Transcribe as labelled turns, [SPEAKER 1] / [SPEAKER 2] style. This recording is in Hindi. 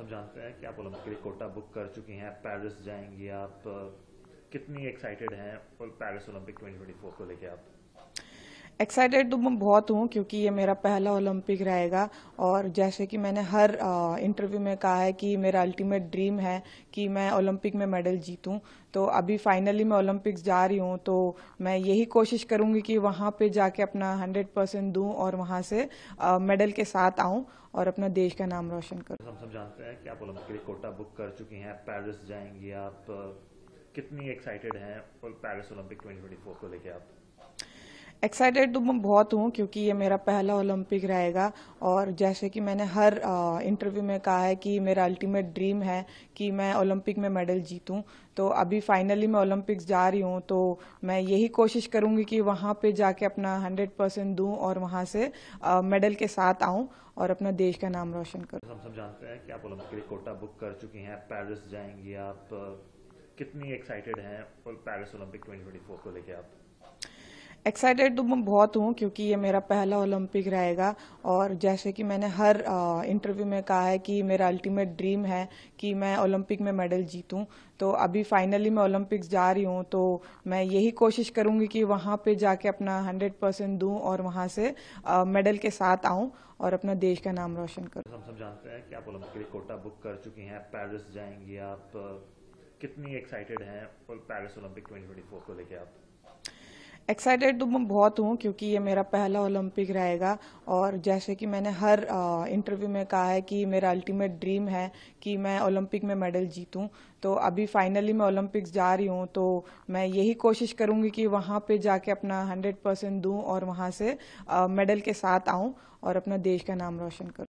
[SPEAKER 1] सब जानते हैं कि आप ओलंपिक के लिए कोटा बुक कर चुकी हैं पेरिस जाएंगी आप कितनी एक्साइटेड हैं और पेरिस ओलंपिक 2024 को लेके आप
[SPEAKER 2] एक्साइटेड तो मैं बहुत हूँ क्योंकि ये मेरा पहला ओलंपिक रहेगा और जैसे कि मैंने हर इंटरव्यू में कहा है कि मेरा अल्टीमेट ड्रीम है कि मैं ओलंपिक में मेडल जीतूं तो अभी फाइनली मैं ओलंपिक्स जा रही हूँ तो मैं यही कोशिश करूँगी कि वहाँ पे जाके अपना हंड्रेड परसेंट दूँ और वहाँ से मेडल के साथ आऊँ और अपना देश का नाम रोशन करूँ हम सब
[SPEAKER 1] जानते हैं कि आप ओलंपिक के लिए कोटा बुक कर चुके हैं पेरिस जाएंगी आप कितनी एक्साइटेड हैं पेरिस ओलंपिक ट्वेंटी को लेकर आप
[SPEAKER 2] एक्साइटेड तो मैं बहुत हूँ क्योंकि ये मेरा पहला ओलंपिक रहेगा और जैसे कि मैंने हर इंटरव्यू में कहा है कि मेरा अल्टीमेट ड्रीम है कि मैं ओलंपिक में मेडल जीतूं तो अभी फाइनली मैं ओलंपिक्स जा रही हूँ तो मैं यही कोशिश करूँगी कि वहाँ पे जाके अपना हंड्रेड परसेंट दूँ और वहाँ से मेडल के साथ आऊँ और अपना देश का नाम रोशन करूँ हम सब
[SPEAKER 1] जानते हैं कि आप ओलंपिक के लिए कोटा बुक कर चुकी हैं पेरिस जाएंगी आप कितनी एक्साइटेड हैं पैरिस ओलंपिक ट्वेंटी को लेकर आप
[SPEAKER 2] एक्साइटेड तो मैं बहुत हूँ क्योंकि ये मेरा पहला ओलंपिक रहेगा और जैसे कि मैंने हर इंटरव्यू में कहा है कि मेरा अल्टीमेट ड्रीम है कि मैं ओलंपिक में मेडल जीतूँ तो अभी फाइनली मैं ओलंपिक्स जा रही हूँ तो मैं यही कोशिश करूंगी कि वहाँ पे जाके अपना हंड्रेड परसेंट दूँ और वहाँ से मेडल के साथ आऊँ और अपना देश का नाम रोशन करूँ हम
[SPEAKER 1] सब जानते हैं कि आप ओलंपिक के कोटा बुक कर चुकी हैं पेरिस जाएंगी आप कितनी एक्साइटेड हैं पेरिस ओलंपिक ट्वेंटी को लेकर आप
[SPEAKER 2] एक्साइटेड तो मैं बहुत हूँ क्योंकि ये मेरा पहला ओलंपिक रहेगा और जैसे कि मैंने हर इंटरव्यू में कहा है कि मेरा अल्टीमेट ड्रीम है कि मैं ओलंपिक में मेडल जीतूं तो अभी फाइनली मैं ओलंपिक्स जा रही हूँ तो मैं यही कोशिश करूँगी कि वहाँ पे जाके अपना हंड्रेड परसेंट दूँ और वहाँ से मेडल के साथ आऊँ और अपना देश का नाम रोशन करूँ